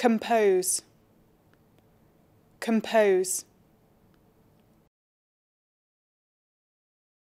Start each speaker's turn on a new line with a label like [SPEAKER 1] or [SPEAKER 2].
[SPEAKER 1] compose, compose.